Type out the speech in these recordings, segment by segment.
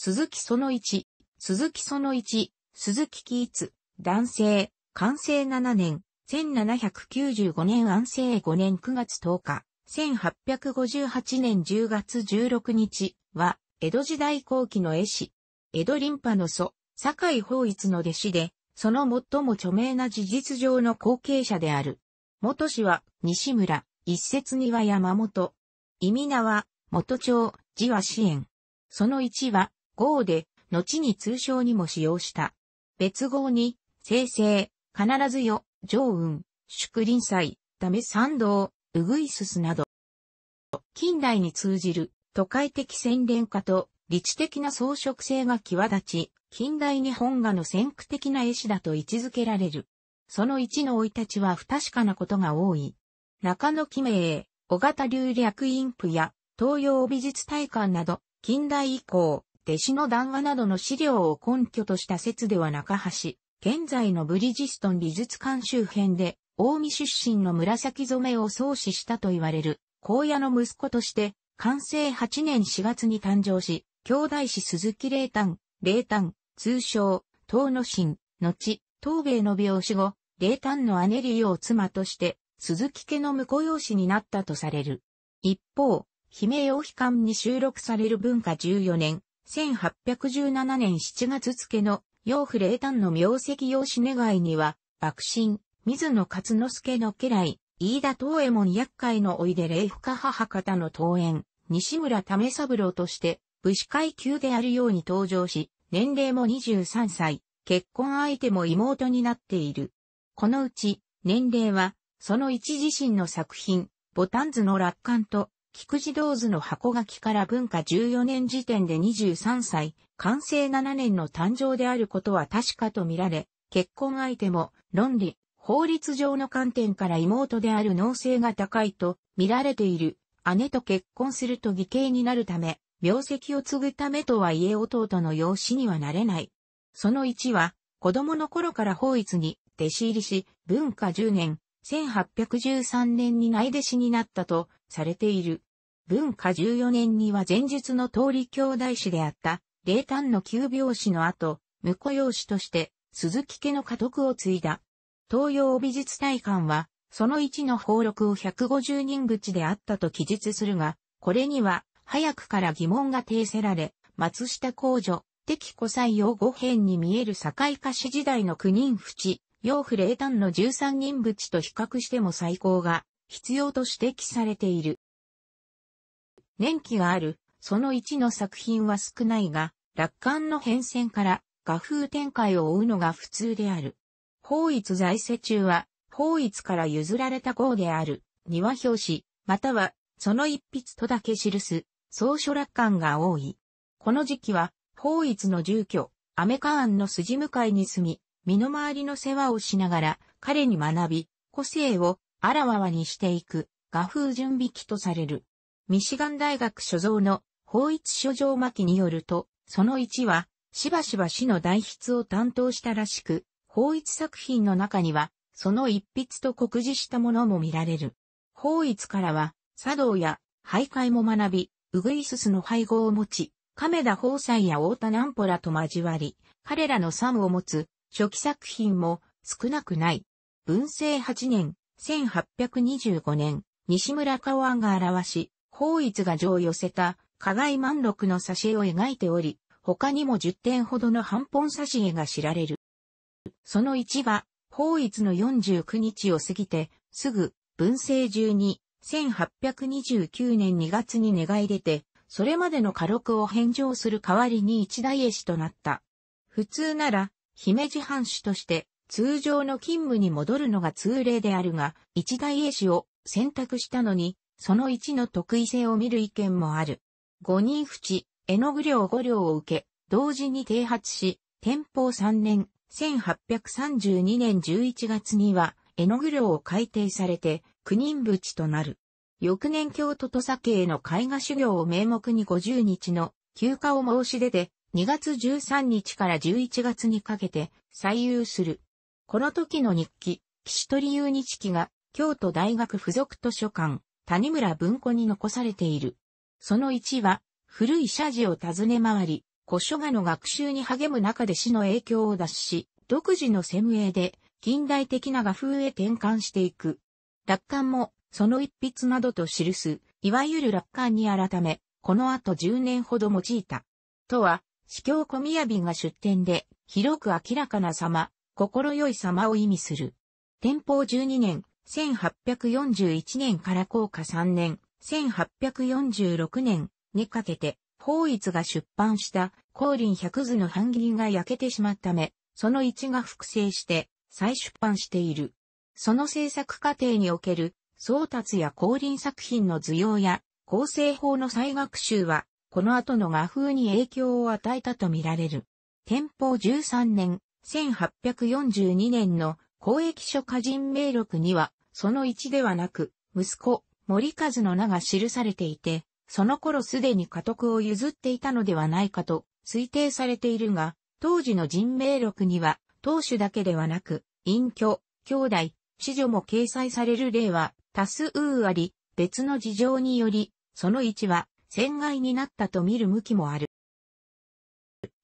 鈴木その1、鈴木その1、鈴木喜一、男性、完成7年、1795年安政5年9月10日、1858年10月16日は、江戸時代後期の絵師、江戸林派の祖、坂井法一の弟子で、その最も著名な事実上の後継者である。元氏は、西村、一説には山本。意味名は、元町、字は支援。その一は、号で、後に通称にも使用した。別号に、生成、必ずよ、上雲、祝林祭、ダメ参道、ウグイススなど。近代に通じる都会的洗練化と理知的な装飾性が際立ち、近代日本画の先駆的な絵師だと位置づけられる。その一の生い立ちは不確かなことが多い。中野記名、小型流略院譜や東洋美術大館など、近代以降、弟子の談話などの資料を根拠とした説では中橋、現在のブリヂストン美術館周辺で、大見出身の紫染めを創始したと言われる、荒野の息子として、完成8年4月に誕生し、兄弟子鈴木霊丹、霊丹、通称、東野神、後、東米の病死後、霊丹の姉利を妻として、鈴木家の婿養子になったとされる。一方、姫を悲観に収録される文化14年、1817年7月付の養父霊丹の名跡養子願いには、幕臣、水野勝之助の家来、飯田東右衛門厄介のおいで霊深母方の登園、西村為三郎として、武士階級であるように登場し、年齢も23歳、結婚相手も妹になっている。このうち、年齢は、その一自身の作品、ボタンズの楽観と、菊池道図の箱書きから文化14年時点で23歳、完成7年の誕生であることは確かとみられ、結婚相手も論理、法律上の観点から妹である能性が高いと見られている。姉と結婚すると義兄になるため、病跡を継ぐためとはいえ弟の養子にはなれない。その1は、子供の頃から法律に弟子入りし、文化10年、1813年に内弟子になったとされている。文化14年には前述の通り兄弟子であった、霊淡の旧病死の後、婿養子として、鈴木家の家督を継いだ。東洋美術大館は、その一の宝録を150人口であったと記述するが、これには、早くから疑問が呈せられ、松下公女、敵古採用五編に見える境歌詞時代の九人淵、洋父霊淡の13人淵と比較しても最高が必要と指摘されている。年季がある、その1の作品は少ないが、楽観の変遷から画風展開を追うのが普通である。法一在世中は、法一から譲られた号である、庭表紙、または、その一筆とだけ記す、総書楽観が多い。この時期は、法一の住居、アメカーンの筋向かいに住み、身の回りの世話をしながら彼に学び、個性をあらわわにしていく画風準備期とされる。ミシガン大学所蔵の法一所蔵巻によると、その1は、しばしば死の代筆を担当したらしく、法一作品の中には、その一筆と酷似したものも見られる。法一からは、茶道や徘徊も学び、ウグイススの配合を持ち、亀田宝斎や太田南ポラと交わり、彼らの三を持つ初期作品も少なくない。文政8年、1825年、西村河安が表し、法逸が上寄せた、加害満録の挿絵を描いており、他にも10点ほどの半本挿絵が知られる。その1は、法逸の49日を過ぎて、すぐ、文政12、1829年2月に願い出て、それまでの家禄を返上する代わりに一大絵師となった。普通なら、姫路藩主として通常の勤務に戻るのが通例であるが、一大英氏を選択したのに、その一の得意性を見る意見もある。五人淵、絵の具料五両を受け、同時に停発し、天保三年、1832年11月には、絵の具料を改定されて、九人淵となる。翌年京都土佐家への絵画修行を名目に50日の休暇を申し出て、2月13日から11月にかけて採用する。この時の日記、岸取有日記が京都大学附属図書館、谷村文庫に残されている。その1は、古い社寺を訪ね回り、古書画の学習に励む中で詩の影響を脱し、独自の鮮明で、近代的な画風へ転換していく。楽観も、その一筆などと記す、いわゆる楽観に改め、この後10年ほど用いた。とは、司教小宮日が出典で、広く明らかな様、心よい様を意味する。天保12年、1841年から降下3年、1846年にかけて、法一が出版した、降臨百図の版銀が焼けてしまったため、その一が複製して、再出版している。その制作過程における、総達や降臨作品の図様や、構成法の再学習は、この後の画風に影響を与えたとみられる。天保13年、1842年の公益書家人名録には、その一ではなく、息子、森和の名が記されていて、その頃すでに家督を譲っていたのではないかと推定されているが、当時の人名録には、当主だけではなく、隠居、兄弟、子女も掲載される例は多数あり、別の事情により、その1は戦害になったと見る向きもある。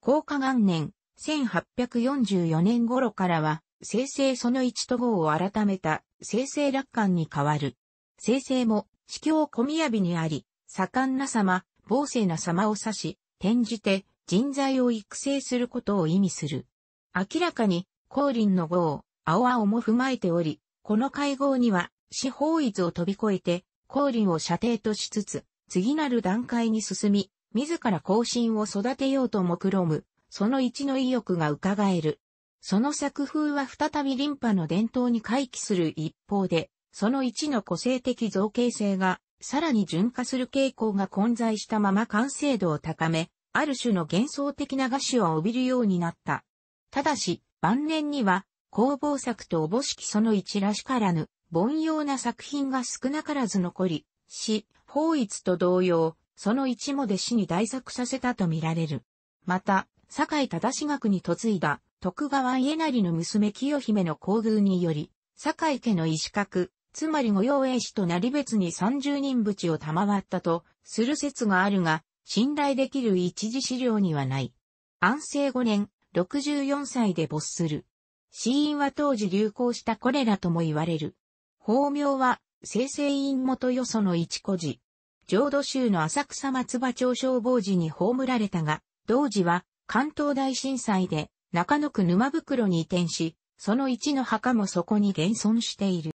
高化元年、1844年頃からは、生成その1と合を改めた生成楽観に変わる。生成も、司教小宮日にあり、盛んな様、暴政な様を指し、転じて人材を育成することを意味する。明らかに、降臨の号、青々も踏まえており、この会合には、四方一を飛び越えて、降臨を射程としつつ、次なる段階に進み、自ら後進を育てようと目論む、その一の意欲が伺える。その作風は再びリンパの伝統に回帰する一方で、その一の個性的造形性が、さらに純化する傾向が混在したまま完成度を高め、ある種の幻想的な画種を帯びるようになった。ただし、晩年には、工房作とおぼしきその一らしからぬ、凡庸な作品が少なからず残り、し、法一と同様、その一も弟子に大作させたとみられる。また、堺忠学に嫁いだ徳川家成の娘清姫の厚遇により、堺家の石格、つまり御用栄師となり別に三十人ちを賜ったと、する説があるが、信頼できる一時資料にはない。安政五年、六十四歳で没する。死因は当時流行したコレラとも言われる。法名は、生成院元よその一個字。浄土宗の浅草松葉町消防時に葬られたが、同時は関東大震災で中野区沼袋に移転し、その一の墓もそこに現存している。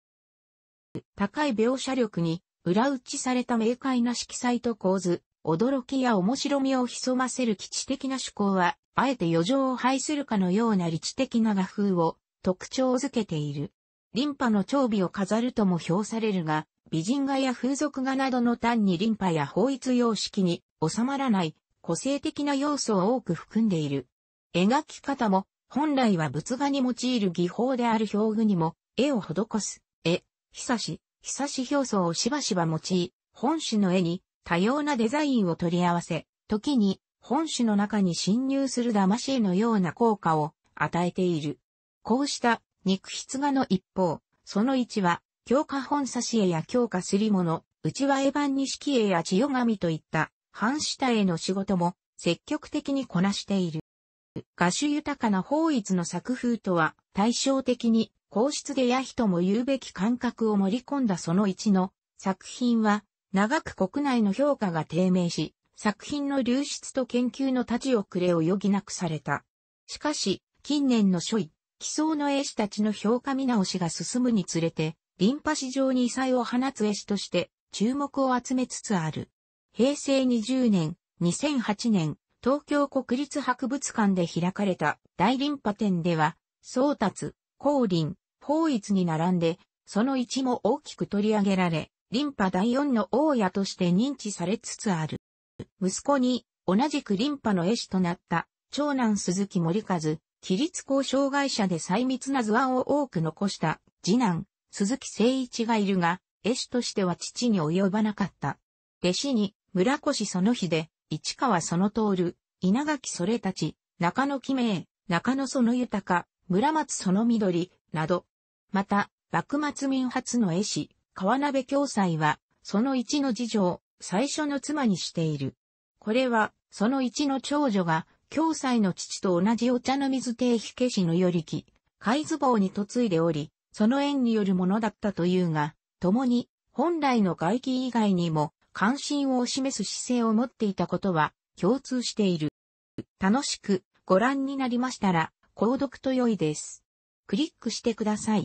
高い描写力に裏打ちされた明快な色彩と構図、驚きや面白みを潜ませる基地的な趣向は、あえて余剰を排するかのような理知的な画風を特徴づけている。リンパの長尾を飾るとも評されるが、美人画や風俗画などの単にリンパや法律様式に収まらない個性的な要素を多く含んでいる。描き方も本来は仏画に用いる技法である表具にも絵を施す、絵、久し、久し表層をしばしば用い、本種の絵に多様なデザインを取り合わせ、時に本種の中に侵入する騙し絵のような効果を与えている。こうした肉筆画の一方、その一は、強化本差し絵や強化すり物、内輪絵版錦絵や千代紙といった、半下絵の仕事も、積極的にこなしている。画種豊かな法一の作風とは、対照的に、皇室でや人も言うべき感覚を盛り込んだその一の作品は、長く国内の評価が低迷し、作品の流出と研究の立ち遅れを余儀なくされた。しかし、近年の書位、奇想の絵師たちの評価見直しが進むにつれて、リンパ市場に異彩を放つ絵師として注目を集めつつある。平成20年、2008年、東京国立博物館で開かれた大リンパ展では、宗達、光林、法逸に並んで、その位置も大きく取り上げられ、リンパ第四の王家として認知されつつある。息子に、同じくリンパの絵師となった、長男鈴木森和、起立交渉会社で細密な図案を多く残した次男、鈴木誠一がいるが、絵師としては父に及ばなかった。弟子に、村越その日で、市川その通る、稲垣それたち、中野紀明、中野その豊、村松その緑、など。また、幕末民初の絵師、川鍋教祭は、その一の次女を最初の妻にしている。これは、その一の長女が、共済の父と同じお茶の水亭火消しのよりき、海図坊に嫁いでおり、その縁によるものだったというが、共に、本来の外気以外にも、関心を示す姿勢を持っていたことは、共通している。楽しく、ご覧になりましたら、購読と良いです。クリックしてください。